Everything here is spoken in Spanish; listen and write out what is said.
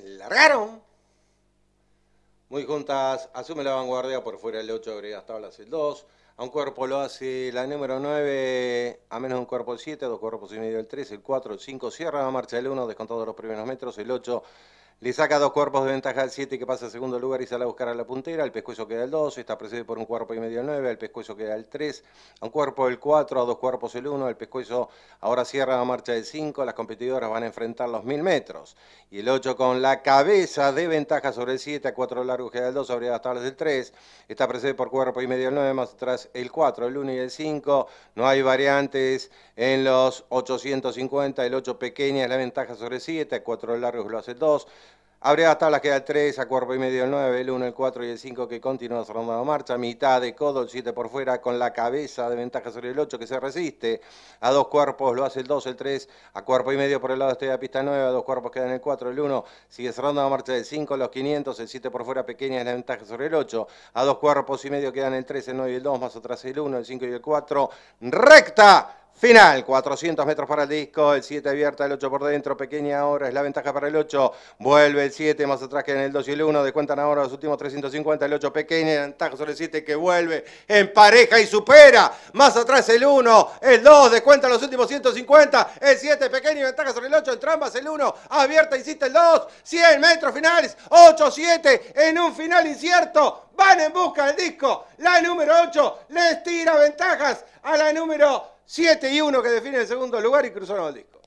largaron. Muy juntas, asume la vanguardia, por fuera el 8 agrega tablas el 2. A un cuerpo lo hace la número 9, a menos de un cuerpo el 7, dos cuerpos y medio el 3, el 4, el 5, cierra la marcha del 1, descontado los primeros metros, el 8 le saca dos cuerpos de ventaja al 7 que pasa al segundo lugar y sale a buscar a la puntera. El pescuezo queda al 2, está precedido por un cuerpo y medio al 9, el pescuezo queda al 3, a un cuerpo el 4, a dos cuerpos el 1, el pescuezo ahora cierra la marcha del 5, las competidoras van a enfrentar los 1000 metros. Y el 8 con la cabeza de ventaja sobre el 7, a 4 largos queda el 2, sobre las tablas del 3, está precedido por cuerpo y medio al 9, más atrás el 4, el 1 y el 5. No hay variantes en los 850, el 8 pequeña es la ventaja sobre el 7, a 4 largos lo hace el 2. Abre las tablas, queda el 3, a cuerpo y medio el 9, el 1, el 4 y el 5 que continúa cerrando la marcha. Mitad de codo, el 7 por fuera con la cabeza de ventaja sobre el 8 que se resiste. A dos cuerpos lo hace el 2, el 3, a cuerpo y medio por el lado este de la pista 9, a dos cuerpos quedan el 4, el 1. Sigue cerrando la marcha del 5, los 500, el 7 por fuera pequeña es la ventaja sobre el 8. A dos cuerpos y medio quedan el 3, el 9 y el 2, más atrás el 1, el 5 y el 4. ¡Recta! final. 400 metros para el disco, el 7 abierta, el 8 por dentro, pequeña ahora es la ventaja para el 8. Vuelve el 7 más atrás que en el 2 y el 1. Descuentan ahora los últimos 350, el 8 pequeña, ventaja sobre el 7 que vuelve en pareja y supera. Más atrás el 1, el 2, descuentan los últimos 150, el 7 pequeña y ventaja sobre el 8, entrambas el 1, abierta, insiste el 2, 100 metros finales, 8-7 en un final incierto. Van en busca del disco. La número 8 les tira ventajas a la número 7 y 1 que define el segundo lugar y cruzaron el disco.